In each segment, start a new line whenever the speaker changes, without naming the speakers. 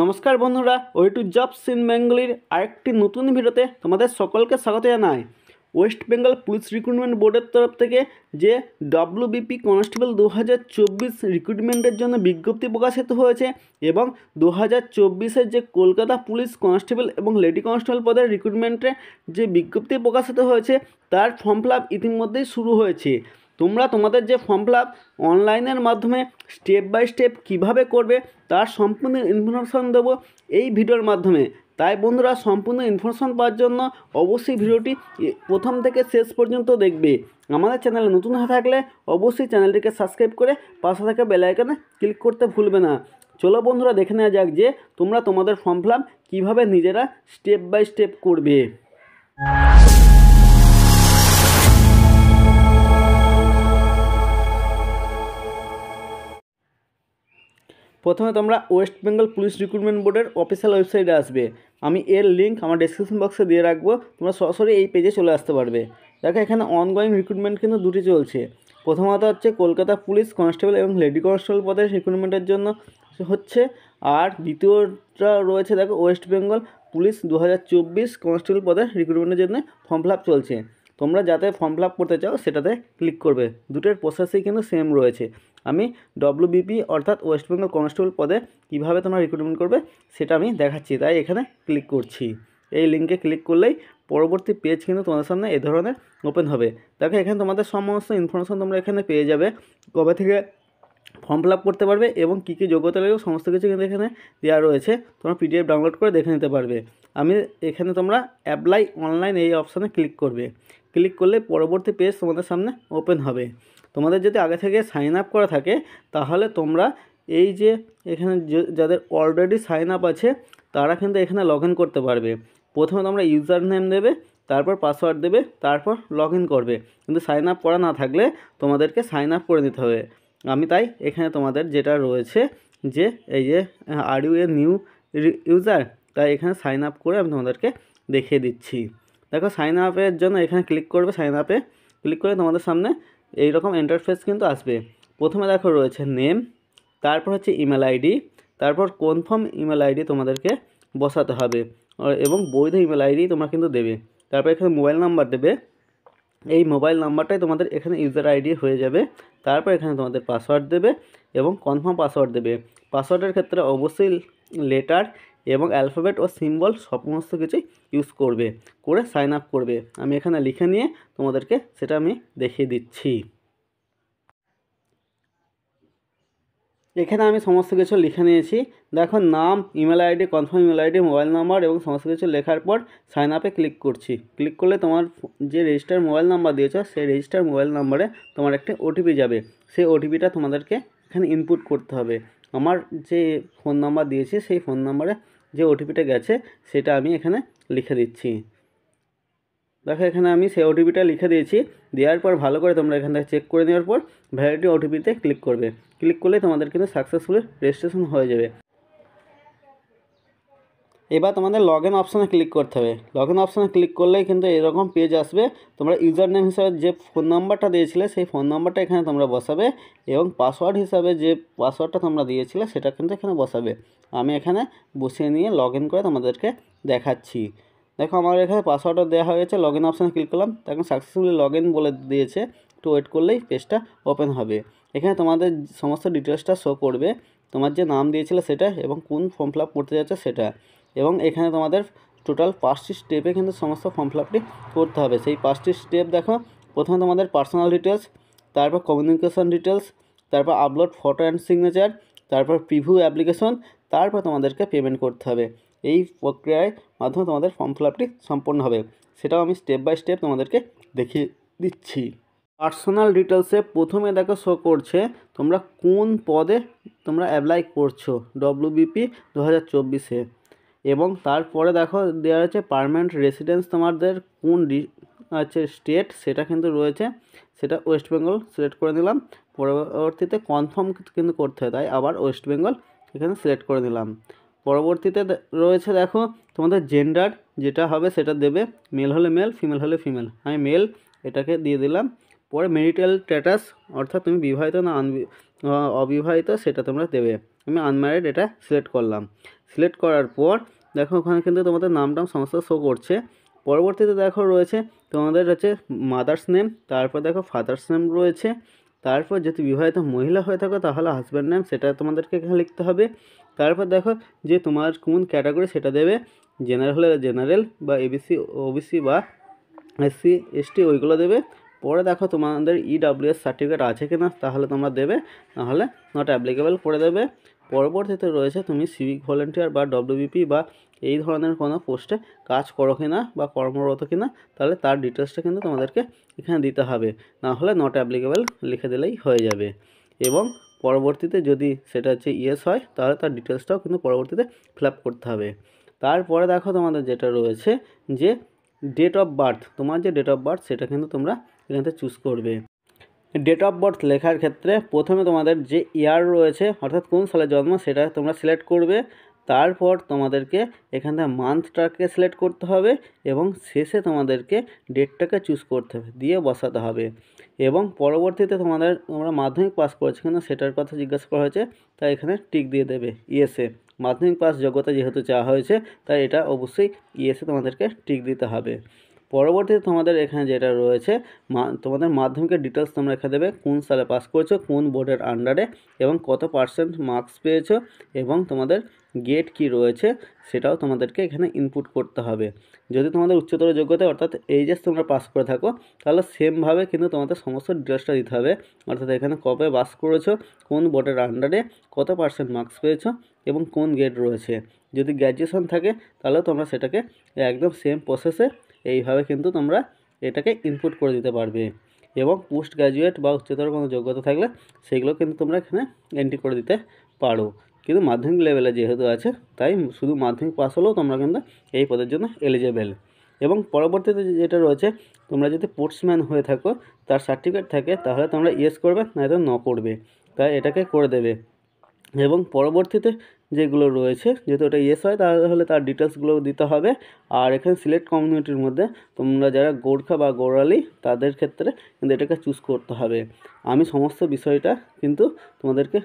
নমস্কার বন্ধুরা way to jobs in বেঙ্গলির আরেকটি নতুন ভিডিওতে তোমাদের সকলকে স্বাগত জানাই ওয়েস্ট বেঙ্গল পুলিশ রিক্রুটমেন্ট বোর্ডের তরফ থেকে যে ডব্লুবিপি কনস্টেবল দু হাজার চব্বিশ রিক্রুটমেন্টের জন্য বিজ্ঞপ্তি প্রকাশিত হয়েছে এবং দু হাজার চব্বিশের যে কলকাতা পুলিশ কনস্টেবল এবং লেডি কনস্টেবল পদের রিক্রুটমেন্টে যে বিজ্ঞপ্তি প্রকাশিত হয়েছে তার ফর্ম ফিল আপ ইতিমধ্যেই শুরু হয়েছে তোমরা তোমাদের যে ফর্ম ফিল অনলাইনের মাধ্যমে স্টেপ বাই স্টেপ কিভাবে করবে তার সম্পূর্ণ ইনফরমেশন দেবো এই ভিডিওর মাধ্যমে তাই বন্ধুরা সম্পূর্ণ ইনফরমেশন পাওয়ার জন্য অবশ্যই ভিডিওটি প্রথম থেকে শেষ পর্যন্ত দেখবে আমাদের চ্যানেলে নতুন হয়ে থাকলে অবশ্যই চ্যানেলটিকে সাবস্ক্রাইব করে পাশে থাকা বেলাইকানে ক্লিক করতে ভুলবে না চলো বন্ধুরা দেখে নেওয়া যাক যে তোমরা তোমাদের ফর্ম ফিল কীভাবে নিজেরা স্টেপ বাই স্টেপ করবে প্রথমে তোমরা ওয়েস্ট বেঙ্গল পুলিশ রিক্রুটমেন্ট বোর্ডের অফিসিয়াল ওয়েবসাইটে আসবে আমি এর লিঙ্ক আমার ডিসক্রিপশন বক্সে দিয়ে রাখবো তোমরা সরাসরি এই পেজে চলে আসতে পারবে দেখো এখানে অনগয়িং রিক্রুটমেন্ট কিন্তু দুটি চলছে প্রথমত হচ্ছে কলকাতা পুলিশ কনস্টেবল এবং লেডি কনস্টেবল পদের রিক্রুটমেন্টের জন্য হচ্ছে আর দ্বিতীয়টা রয়েছে দেখো ওয়েস্ট বেঙ্গল পুলিশ দু হাজার চব্বিশ কনস্টেবল পদের রিক্রুটমেন্টের জন্য ফর্ম ফিল চলছে তোমরা যাতে ফর্ম ফিল করতে চাও সেটাতে ক্লিক করবে দুটোর প্রসেসই কিন্তু সেম রয়েছে আমি ডব্লিউবিপি অর্থাৎ ওয়েস্ট বেঙ্গল কনস্টেবল পদে কীভাবে তোমরা রিক্রুটমেন্ট করবে সেটা আমি দেখাচ্ছি তাই এখানে ক্লিক করছি এই লিঙ্কে ক্লিক করলেই পরবর্তী পেজ কিন্তু তোমাদের সামনে এ ধরনের ওপেন হবে দেখো এখানে তোমাদের সমস্ত ইনফরমেশান তোমরা এখানে পেয়ে যাবে কবে থেকে ফর্ম ফিল করতে পারবে এবং কী কী যোগ্যতা লাগবে সমস্ত কিছু কিন্তু এখানে দেওয়া রয়েছে তোমরা পিডিএফ ডাউনলোড করে দেখে নিতে পারবে আমি এখানে তোমরা অ্যাপ্লাই অনলাইন এই অপশানে ক্লিক করবে ক্লিক করলে পরবর্তী পেজ তোমাদের সামনে ওপেন হবে তোমাদের যদি আগে থেকে সাইন আপ করা থাকে তাহলে তোমরা এই যে এখানে যাদের অলরেডি সাইন আপ আছে তারা কিন্তু এখানে লগ করতে পারবে প্রথমে তোমরা ইউজার নেম দেবে তারপর পাসওয়ার্ড দেবে তারপর লগ করবে কিন্তু সাইন আপ করা না থাকলে তোমাদেরকে সাইন আপ করে নিতে হবে আমি তাই এখানে তোমাদের যেটা রয়েছে যে এই যে are you a new user তাই এখানে সাইন আপ করে আমি তোমাদেরকে দেখিয়ে দিচ্ছি দেখো সাইন আপের জন্য এখানে ক্লিক করবে সাইন আপে ক্লিক করে তোমাদের সামনে এই রকম ইন্টারফেস কিন্তু আসবে প্রথমে দেখো রয়েছে নেম তারপর হচ্ছে ইমেল আইডি তারপর কনফার্ম ইমেল আইডি তোমাদেরকে বসাতে হবে এবং বৈধ ইমেল আইডি তোমরা কিন্তু দেবে তারপর এখানে মোবাইল নাম্বার দেবে এই মোবাইল নাম্বারটাই তোমাদের এখানে ইউজার আইডি হয়ে যাবে তারপর এখানে তোমাদের পাসওয়ার্ড দেবে এবং কনফার্ম পাসওয়ার্ড দেবে পাসওয়ার্ডের ক্ষেত্রে অবশ্যই লেটার এবং অ্যালফাবেট ও সিম্বল সমস্ত কিছুই ইউজ করবে করে সাইন আপ করবে আমি এখানে লিখে নিয়ে তোমাদেরকে সেটা আমি দেখিয়ে দিচ্ছি এখানে আমি সমস্ত কিছু লিখে নিয়েছি দেখো নাম email ID confirm email ID mobile number এবং সমস্ত কিছু লেখার পর সাইন আপে ক্লিক করছি ক্লিক করলে তোমার যে রেজিস্টার মোবাইল নাম্বার দিয়েছো সেই রেজিস্টার মোবাইল নাম্বারে তোমার একটা ওটিপি যাবে সেই ওটিপিটা তোমাদেরকে এখানে ইনপুট করতে হবে আমার যে ফোন নাম্বার দিয়েছি সেই ফোন নাম্বারে যে ওটিপিটা গেছে সেটা আমি এখানে লিখে দিচ্ছি দেখো এখানে আমি সেই ওটিপিটা লিখে দিয়েছি দেওয়ার পর ভালো করে তোমরা এখান থেকে চেক করে নেওয়ার পর ভ্যালিডিটি ওটিপিতে ক্লিক করবে ক্লিক করলে তোমাদের কিন্তু সাকসেসফুল রেজিস্ট্রেশন হয়ে যাবে এবার তোমাদের লগ ইন অপশানে ক্লিক করতে হবে লগ ইন অপশানে ক্লিক করলেই কিন্তু এরকম পেজ আসবে তোমরা ইউজার নেম হিসাবে যে ফোন নাম্বারটা দিয়েছিলে সেই ফোন নাম্বারটা এখানে তোমরা বসাবে এবং পাসওয়ার্ড হিসাবে যে পাসওয়ার্ডটা তোমরা দিয়েছিলে সেটা কিন্তু এখানে বসাবে আমি এখানে বসিয়ে নিয়ে লগ ইন করে তোমাদেরকে দেখাচ্ছি দেখো আমার এখানে পাসওয়ার্ডটা দেওয়া হয়েছে লগ ইন অপশানে ক্লিক করলাম তখন সাকসেসফুলি লগ ইন বলে দিয়েছে একটু ওয়েট করলেই পেজটা ওপেন হবে এখানে তোমাদের সমস্ত ডিটেলসটা শো করবে তোমার যে নাম দিয়েছিলে সেটা এবং কোন ফর্ম ফিল আপ করতে যাচ্ছে সেটা এবং এখানে তোমাদের টোটাল পাঁচটি স্টেপে কিন্তু সমস্ত ফর্ম ফিল আপটি করতে হবে সেই পাঁচটি স্টেপ দেখো প্রথমে তোমাদের পার্সোনাল ডিটেলস তারপর কমিউনিকেশন ডিটেলস তারপর আপলোড ফটো অ্যান্ড সিগনেচার তারপর প্রিভিউ অ্যাপ্লিকেশন তারপর তোমাদেরকে পেমেন্ট করতে হবে এই প্রক্রিয়ায় মাধ্যমে তোমাদের ফর্ম ফিল আপটি সম্পন্ন হবে সেটাও আমি স্টেপ বাই স্টেপ তোমাদেরকে দেখিয়ে দিচ্ছি পার্সোনাল ডিটেলসে প্রথমে দেখো শো করছে তোমরা কোন পদে তোমরা অ্যাপ্লাই করছো ডব্লিউবিপি দু হাজার চব্বিশে এবং তারপরে দেখো দেওয়া রয়েছে পারমানেন্ট রেসিডেন্স তোমাদের কোন আছে স্টেট সেটা কিন্তু রয়েছে সেটা ওয়েস্ট বেঙ্গল সিলেক্ট করে নিলাম পরবর্তীতে কনফার্ম কিন্তু করতে হয় তাই আবার ওয়েস্ট বেঙ্গল এখানে সিলেক্ট করে নিলাম পরবর্তীতে রয়েছে দেখো তোমাদের জেন্ডার যেটা হবে সেটা দেবে মেল হলে মেল ফিমেল হলে ফিমেল আমি মেল এটাকে দিয়ে দিলাম পরে মেরিটাল স্ট্যাটাস অর্থাৎ তুমি বিবাহিত না অবিবাহিত সেটা তোমরা দেবে আমি আনম্যারিড এটা সিলেক্ট করলাম সিলেক্ট করার পর দেখো ওখানে কিন্তু তোমাদের নাম টাম শো করছে পরবর্তীতে দেখো রয়েছে তোমাদের হচ্ছে মাদার্স নেম তারপর দেখো ফাদার্স নেম রয়েছে তারপর যদি বিবাহিত মহিলা হয়ে থাকো তাহলে হাজব্যান্ড নেম সেটা তোমাদেরকে এখানে লিখতে হবে তারপর দেখো যে তোমার কোন ক্যাটাগরি সেটা দেবে জেনারেল জেনারেল বা এবিসি ওবিসি বা এসসি এসটি ওইগুলো দেবে পরে দেখো তোমাদের ইডাব্লিউএস সার্টিফিকেট আছে কি না তাহলে তোমরা দেবে নাহলে নট অ্যাপ্লিকেবল করে দেবে পরবর্তীতে রয়েছে তুমি সিভিক ভলেন্টিয়ার বা ডব্লিউবিপি বা এই ধরনের কোনো পোস্টে কাজ করো কিনা বা কর্মরত কিনা তাহলে তার ডিটেলসটা কিন্তু তোমাদেরকে এখানে দিতে হবে না হলে নট অ্যাপ্লিকেবল লিখে দিলেই হয়ে যাবে এবং পরবর্তীতে যদি সেটা হচ্ছে ইয়েস হয় তাহলে তার ডিটেলসটাও কিন্তু পরবর্তীতে ফিল করতে হবে তারপরে দেখো তোমাদের যেটা রয়েছে যে ডেট অফ বার্থ তোমার যে ডেট অফ বার্থ সেটা কিন্তু তোমরা এখান থেকে চুজ করবে ডেট অফ বার্থ লেখার ক্ষেত্রে প্রথমে তোমাদের যে ইয়ার রয়েছে অর্থাৎ কোন সালে জন্ম সেটা তোমরা সিলেক্ট করবে তারপর তোমাদেরকে এখান থেকে মান্থটাকে সিলেক্ট করতে হবে এবং শেষে তোমাদেরকে ডেটটাকে চুজ করতে হবে দিয়ে বসাতে হবে এবং পরবর্তীতে তোমাদের তোমরা মাধ্যমিক পাস করেছো কিন্তু সেটার কথা জিজ্ঞাসা করা হয়েছে তাই এখানে টিক দিয়ে দেবে ইয়েসে মাধ্যমিক পাস যোগ্যতা যেহেতু চাওয়া হয়েছে তাই এটা অবশ্যই ইয়েসে তোমাদেরকে টিক দিতে হবে পরবর্তীতে তোমাদের এখানে যেটা রয়েছে তোমাদের মাধ্যমিকের ডিটেলস তোমরা এখানে দেবে কোন সালে পাস করেছো কোন বোর্ডের আন্ডারে এবং কত পার্সেন্ট মার্কস পেয়েছো এবং তোমাদের গেট কি রয়েছে সেটাও তোমাদেরকে এখানে ইনপুট করতে হবে যদি তোমাদের উচ্চতর যোগ্যতা অর্থাৎ এইচএস তোমরা পাস করে থাকো তাহলে সেমভাবে কিন্তু তোমাদের সমস্ত ডিটেলসটা দিতে হবে অর্থাৎ এখানে কবে বাস করেছো কোন বোর্ডের আন্ডারে কত পার্সেন্ট মার্কস পেয়েছো এবং কোন গেট রয়েছে যদি গ্র্যাজুয়েশন থাকে তাহলে তোমরা সেটাকে একদম সেম প্রসেসে এইভাবে কিন্তু তোমরা এটাকে ইনপুট করে দিতে পারবে এবং পোস্ট গ্র্যাজুয়েট বা উচ্চতর কোনো যোগ্যতা থাকলে সেগুলো কিন্তু তোমরা এখানে এন্ট্রি করে দিতে পারো কিন্তু মাধ্যমিক লেভেলে যেহেতু আছে তাই শুধু মাধ্যমিক পাস হলেও তোমরা কিন্তু এই পদের জন্য এলিজেবেল এবং পরবর্তীতে যেটা রয়েছে তোমরা যদি পোর্টসম্যান হয়ে থাকো তার সার্টিফিকেট থাকে তাহলে তোমরা ইয়েস করবে নয়তো ন করবে তাই এটাকে করে দেবে এবং পরবর্তীতে যেগুলো রয়েছে যেহেতু এটা ইয়েস হয় তাহলে তার ডিটেলসগুলো দিতে হবে আর এখানে সিলেক্ট কমিউনিটির মধ্যে তোমরা যারা গোর্খা বা গোড়ালি তাদের ক্ষেত্রে কিন্তু এটাকে চুজ করতে হবে আমি সমস্ত বিষয়টা কিন্তু তোমাদেরকে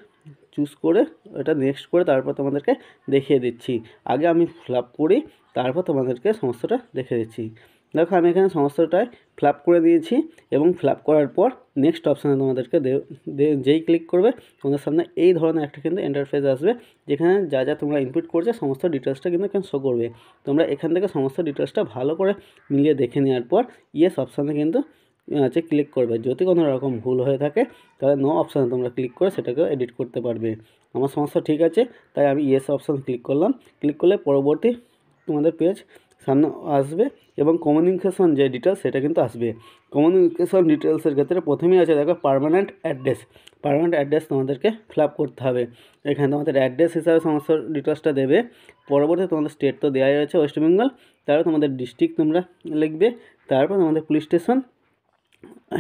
চুজ করে এটা নেক্সট করে তারপর তোমাদেরকে দেখিয়ে দিচ্ছি আগে আমি ফ্লাপ করি তারপর তোমাদেরকে সমস্তটা দেখে দিচ্ছি দেখো আমি এখানে সমস্তটায় ফ্ল্যাপ করে দিয়েছি এবং ফ্ল্যাপ করার পর নেক্সট অপশানে তোমাদেরকে যেই ক্লিক করবে তোমাদের সামনে এই ধরনের একটা কিন্তু এন্টারফেস আসবে যেখানে যা যা তোমরা ইনপুট করছো সমস্ত ডিটেলসটা কিন্তু এখানে শো করবে তোমরা এখান থেকে সমস্ত ডিটেলসটা ভালো করে মিলিয়ে দেখে নেওয়ার পর ইয়েস অপশানে কিন্তু আছে ক্লিক করবে যদি কোনো রকম ভুল হয়ে থাকে তাহলে নো অপশানে তোমরা ক্লিক করে সেটাকেও এডিট করতে পারবে আমার সমস্যা ঠিক আছে তাই আমি ইয়েস অপশান ক্লিক করলাম ক্লিক করলে পরবর্তী তোমাদের পেজ সামনে আসবে এবং কমিউনিকেশন যে ডিটেলস সেটা কিন্তু আসবে কমিউনিকেশন ডিটেলসের ক্ষেত্রে প্রথমেই আছে দেখো পারমানেন্ট অ্যাড্রেস পারমানেন্ট অ্যাড্রেস তোমাদেরকে ফিল করতে হবে এখানে তোমাদের অ্যাড্রেস হিসাবে সমস্ত ডিটেলসটা দেবে পরবর্তী তোমাদের স্টেট তো দেওয়াই রয়েছে ওয়েস্টবেঙ্গল তারপর তোমাদের ডিস্ট্রিক্ট তোমরা লিখবে তারপর তোমাদের পুলিশ স্টেশন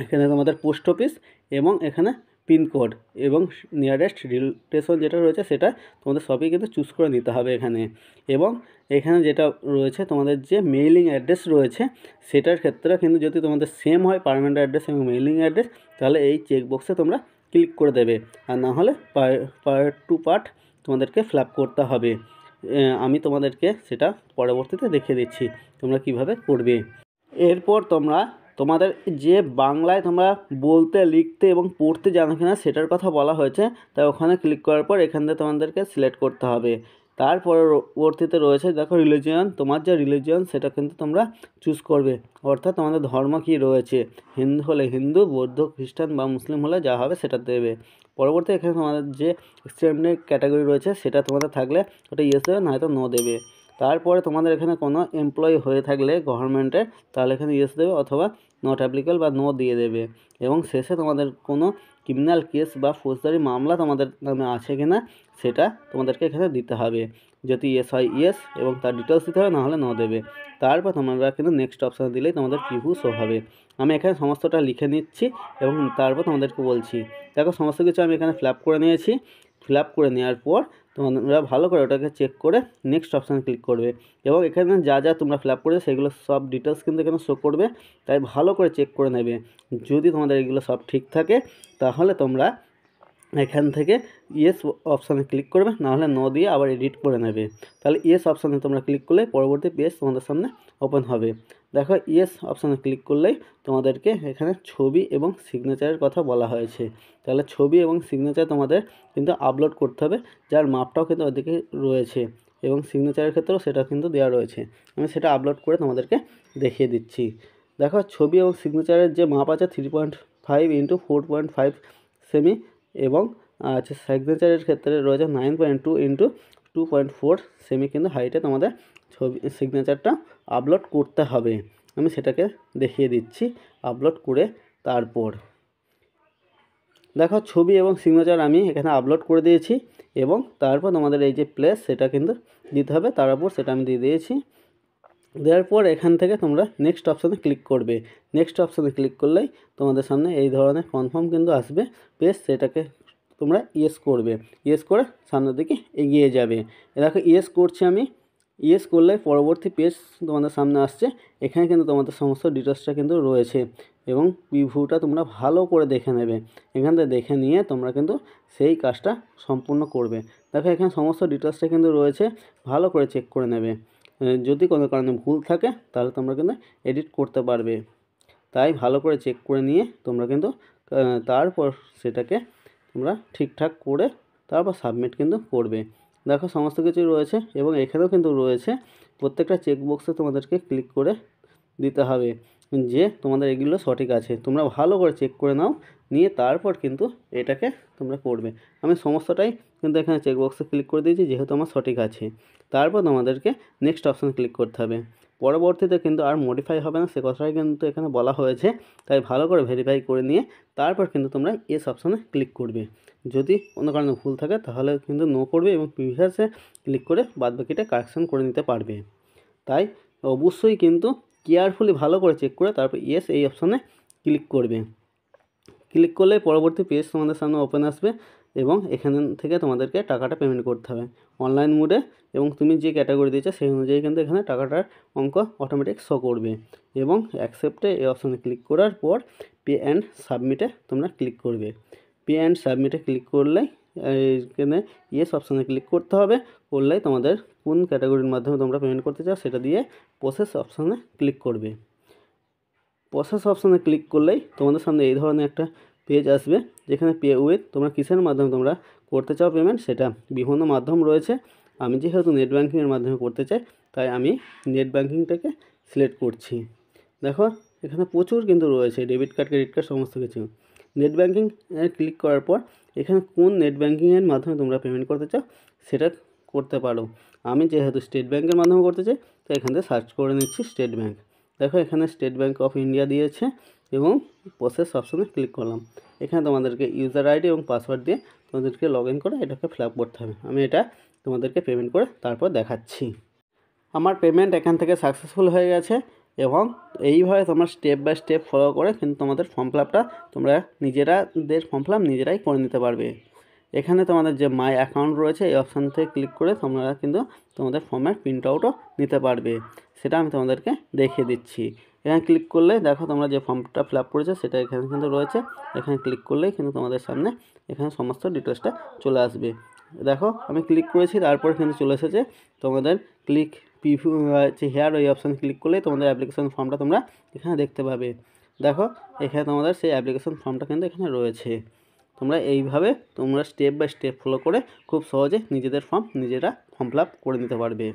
এখানে তোমাদের পোস্ট অফিস এবং এখানে পিনকোড এবং নিয়ারেস্ট রেল স্টেশন যেটা রয়েছে সেটা তোমাদের সবই কিন্তু চুজ করে নিতে হবে এখানে এবং এখানে যেটা রয়েছে তোমাদের যে মেইলিং অ্যাড্রেস রয়েছে সেটার ক্ষেত্রে কিন্তু যদি তোমাদের সেম হয় পারমানেন্ট অ্যাড্রেস এবং মেইলিং অ্যাড্রেস তাহলে এই চেকবক্সে তোমরা ক্লিক করে দেবে আর নাহলে হলে পার্ট টু পার্ট তোমাদেরকে ফ্ল্যাপ করতে হবে আমি তোমাদেরকে সেটা পরবর্তীতে দেখে দিচ্ছি তোমরা কিভাবে করবে এরপর তোমরা তোমাদের যে বাংলায় তোমরা বলতে লিখতে এবং পড়তে জানো কিনা সেটার কথা বলা হয়েছে তাই ওখানে ক্লিক করার পর এখান থেকে তোমাদেরকে সিলেক্ট করতে হবে তার পরবর্তীতে রয়েছে দেখো রিলিজিয়ন তোমার যে রিলিজিয়ন সেটা কিন্তু তোমরা চুজ করবে অর্থাৎ তোমাদের ধর্ম কি রয়েছে হিন্দু হলে হিন্দু বৌদ্ধ খ্রিস্টান বা মুসলিম হলে যা হবে সেটা দেবে পরবর্তী এখানে তোমাদের যে স্টেমনের ক্যাটাগরি রয়েছে সেটা তোমাদের থাকলে ওটা ইয়েস দেবে নয়তো নো দেবে তারপরে তোমাদের এখানে কোনো এমপ্লয়ি হয়ে থাকলে গভর্নমেন্টের তাহলে এখানে ইয়েস দেবে অথবা নট অ্যাপ্লিকেবল বা নো দিয়ে দেবে এবং শেষে তোমাদের কোনো ক্রিমিনাল কেস বা ফৌজদারি মামলা তোমাদের নামে আছে কিনা সেটা তোমাদেরকে এখানে দিতে হবে যদি ইয়েস হয় ইয়েস এবং তার ডিটেলস দিতে হবে নাহলে ন দেবে তারপর তোমরা কিন্তু নেক্সট অপশানে দিলেই তোমাদের কিভু শো হবে আমি এখানে সমস্তটা লিখে নিচ্ছি এবং তারপর তোমাদেরকে বলছি দেখো সমস্ত কিছু আমি এখানে ফ্ল্যাপ করে নিয়েছি ফ্ল্যাপ করে নেওয়ার পর তোমরা ভালো করে ওটাকে চেক করে নেক্সট অপশান ক্লিক করবে এবং এখানে যা যা তোমরা ফিল আপ করেছো সেগুলো সব ডিটেলস কিন্তু এখানে শো করবে তাই ভালো করে চেক করে নেবে যদি তোমাদের এগুলো সব ঠিক থাকে তাহলে তোমরা এখান থেকে ইয়েস অপশানে ক্লিক করবে নাহলে ন দিয়ে আবার এডিট করে নেবে তাহলে ইয়েস অপশানে তোমরা ক্লিক করলে পরবর্তী পেজ তোমাদের সামনে ওপেন হবে দেখো ইয়েস অপশানে ক্লিক করলেই তোমাদেরকে এখানে ছবি এবং সিগনেচারের কথা বলা হয়েছে তাহলে ছবি এবং সিগনেচার তোমাদের কিন্তু আপলোড করতে হবে যার মাপটাও কিন্তু ওদিকে রয়েছে এবং সিগনেচারের ক্ষেত্রেও সেটা কিন্তু দেওয়া রয়েছে আমি সেটা আপলোড করে তোমাদেরকে দেখিয়ে দিচ্ছি দেখো ছবি এবং সিগনেচারের যে মাপ আছে three point five into four point five সেমি এবং আচ্ছা সিগনেচারের ক্ষেত্রে রয়েছে nine point two into two point four সেমি কিন্তু হাইটে তোমাদের ছবি সিগনেচারটা আপলোড করতে হবে আমি সেটাকে দেখিয়ে দিচ্ছি আপলোড করে তারপর দেখো ছবি এবং সিগনেচার আমি এখানে আপলোড করে দিয়েছি এবং তারপর তোমাদের এই যে প্লেস সেটা কিন্তু দিতে হবে তার উপর সেটা আমি দিয়ে দিয়েছি দেওয়ার পর এখান থেকে তোমরা নেক্সট অপশানে ক্লিক করবে নেক্সট অপশানে ক্লিক করলেই তোমাদের সামনে এই ধরনের কনফার্ম কিন্তু আসবে পেজ সেটাকে তোমরা ইয়েস করবে ইয়েস করে সামনের দিকে এগিয়ে যাবে দেখো ইয়েস করছি আমি ইয়েস করলে পরবর্তী পেজ তোমাদের সামনে আসছে এখানে কিন্তু তোমাদের সমস্ত ডিটেলসটা কিন্তু রয়েছে এবং প্রিভিউটা তোমরা ভালো করে দেখে নেবে এখান থেকে দেখে নিয়ে তোমরা কিন্তু সেই কাজটা সম্পূর্ণ করবে দেখো এখানে সমস্ত ডিটেলসটা কিন্তু রয়েছে ভালো করে চেক করে নেবে যদি কোনো কারণে ভুল থাকে তাহলে তোমরা কিন্তু এডিট করতে পারবে তাই ভালো করে চেক করে নিয়ে তোমরা কিন্তু তারপর সেটাকে তোমরা ঠিকঠাক করে তারপর সাবমিট কিন্তু করবে দেখো সমস্ত কিছুই রয়েছে এবং এখানেও কিন্তু রয়েছে প্রত্যেকটা চেকবক্সে তোমাদেরকে ক্লিক করে দিতে হবে যে তোমাদের এগুলো সঠিক আছে তোমরা ভালো করে চেক করে নাও নিয়ে তারপর কিন্তু এটাকে তোমরা করবে আমি সমস্তটাই কিন্তু এখানে চেকবক্সে ক্লিক করে দিয়েছি যেহেতু আমার সঠিক আছে তারপর তোমাদেরকে নেক্সট অপশান ক্লিক করতে হবে পরবর্তীতে কিন্তু আর মডিফাই হবে না সে কথাটাই কিন্তু এখানে বলা হয়েছে তাই ভালো করে ভেরিফাই করে নিয়ে তারপর কিন্তু তোমরা এস অপশানে ক্লিক করবে যদি কোনো কারণে ভুল থাকে তাহলে কিন্তু নো করবে এবং প্রিভিয়াসে ক্লিক করে বাদ বাকিটা কারেকশান করে নিতে পারবে তাই অবশ্যই কিন্তু কেয়ারফুলি ভালো করে চেক করে তারপর ইয়েস এই অপশানে ক্লিক করবে ক্লিক করলে পরবর্তী পেজ তোমাদের সামনে ওপেন আসবে এবং এখান থেকে তোমাদেরকে টাকাটা পেমেন্ট করতে হবে অনলাইন মোডে এবং তুমি যে ক্যাটাগরি দিয়েছো সেই অনুযায়ী কিন্তু এখানে টাকাটার অঙ্ক অটোমেটিক শো করবে এবং অ্যাকসেপ্টে এই অপশানে ক্লিক করার পর পে অ্যান্ড সাবমিটে তোমরা ক্লিক করবে পে অ্যান্ড সাবমিটে ক্লিক করলে এখানে ইয়েস অপশানে ক্লিক করতে হবে করলেই তোমাদের কোন ক্যাটাগরির মাধ্যমে তোমরা পেমেন্ট করতে চাও সেটা দিয়ে প্রসেস অপশানে ক্লিক করবে প্রসেস অপশানে ক্লিক করলেই তোমাদের সামনে এই ধরনের একটা পেজ আসবে যেখানে পে উইথ তোমরা কিসের মাধ্যমে তোমরা করতে চাও পেমেন্ট সেটা বিভিন্ন মাধ্যম রয়েছে আমি যেহেতু নেট ব্যাঙ্কিংয়ের মাধ্যমে করতে চাই তাই আমি নেট ব্যাঙ্কিংটাকে সিলেক্ট করছি দেখো এখানে প্রচুর কিন্তু রয়েছে ডেবিট কার্ড ক্রেডিট কার্ড সমস্ত কিছু নেট ব্যাঙ্কিং ক্লিক করার পর এখানে কোন নেট ব্যাঙ্কিংয়ের মাধ্যমে তোমরা পেমেন্ট করতে চাও সেটা করতে পারো আমি যেহেতু স্টেট ব্যাঙ্কের মাধ্যমে করতে চাই তো এখান থেকে সার্চ করে নিচ্ছি স্টেট ব্যাঙ্ক দেখো এখানে স্টেট ব্যাঙ্ক অফ ইন্ডিয়া দিয়েছে এবং প্রসেস অপশানে ক্লিক করলাম এখানে তোমাদেরকে ইউজার আইডি এবং পাসওয়ার্ড দিয়ে তোমাদেরকে লগ ইন করে এটাকে ফিল করতে হবে আমি এটা তোমাদেরকে পেমেন্ট করে তারপর দেখাচ্ছি আমার পেমেন্ট এখান থেকে সাকসেসফুল হয়ে গেছে এবং এইভাবে তোমরা স্টেপ বাই স্টেপ ফলো করে কিন্তু তোমাদের ফর্ম ফিল তোমরা নিজেরাদের ফর্ম ফিল নিজেরাই করে নিতে পারবে এখানে তোমাদের যে মাই অ্যাকাউন্ট রয়েছে এই অপশান থেকে ক্লিক করে তোমরা কিন্তু তোমাদের ফর্মের প্রিন্ট আউটও নিতে পারবে সেটা আমি তোমাদেরকে দেখিয়ে দিচ্ছি এখানে ক্লিক করলে দেখো তোমরা যে ফর্মটা ফিল আপ করেছো সেটা এখানে কিন্তু রয়েছে এখানে ক্লিক করলেই কিন্তু তোমাদের সামনে এখানে সমস্ত ডিটেলসটা চলে আসবে দেখো আমি ক্লিক করেছি তারপর কিন্তু চলে এসেছে তোমাদের ক্লিক প্রিভিউ হচ্ছে হেয়ার ওই অপশান ক্লিক করলে তোমাদের অ্যাপ্লিকেশন ফর্মটা তোমরা এখানে দেখতে পাবে দেখো এখানে তোমাদের সেই অ্যাপ্লিকেশন ফর্মটা কিন্তু এখানে রয়েছে তোমরা এইভাবে তোমরা স্টেপ বাই স্টেপ ফলো করে খুব সহজে নিজেদের ফর্ম নিজেরা ফর্ম ফিল করে নিতে পারবে